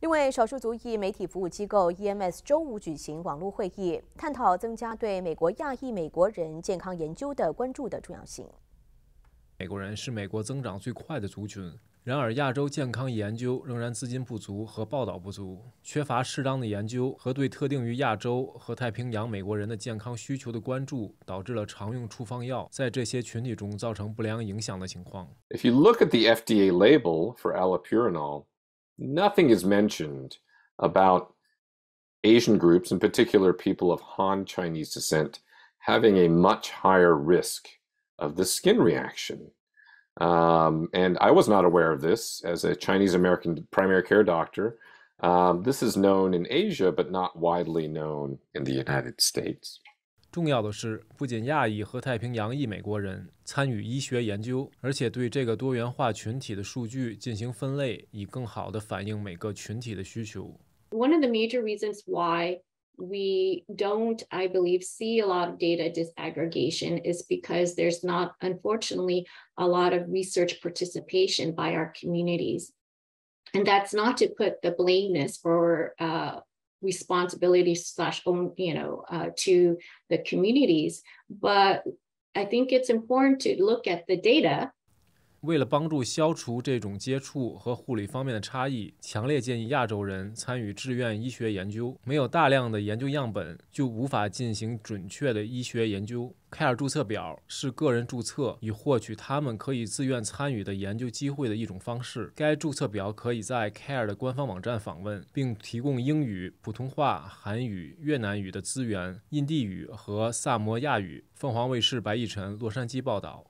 另外，少数族裔媒体服务机构 EMS 周五举行网络会议，探讨增加对美国亚裔美国人健康研究的关注的重要性。美国人是美国增长最快的族群，然而亚洲健康研究仍然资金不足和报道不足，缺乏适当的研究和对特定于亚洲和太平洋美国人的健康需求的关注，导致了常用处方药在这些群体中造成不良影响的情况。If you look at the FDA label for allopurinol. nothing is mentioned about Asian groups, in particular people of Han Chinese descent, having a much higher risk of the skin reaction. Um, and I was not aware of this as a Chinese American primary care doctor. Um, this is known in Asia, but not widely known in the United States. 重要的是，不仅亚裔和太平洋裔美国人参与医学研究，而且对这个多元化群体的数据进行分类，以更好地反映每个群体的需求。One of the major reasons why we don't, I believe, see a lot of data disaggregation is because there's not, unfortunately, a lot of research participation by our communities. And that's not to put the blameness for uh, responsibility slash own you know uh, to the communities but i think it's important to look at the data 为了帮助消除这种接触和护理方面的差异，强烈建议亚洲人参与志愿医学研究。没有大量的研究样本，就无法进行准确的医学研究。Care 注册表是个人注册以获取他们可以自愿参与的研究机会的一种方式。该注册表可以在 Care 的官方网站访问，并提供英语、普通话、韩语、越南语的资源、印地语和萨摩亚语。凤凰卫视白亦辰，洛杉矶报道。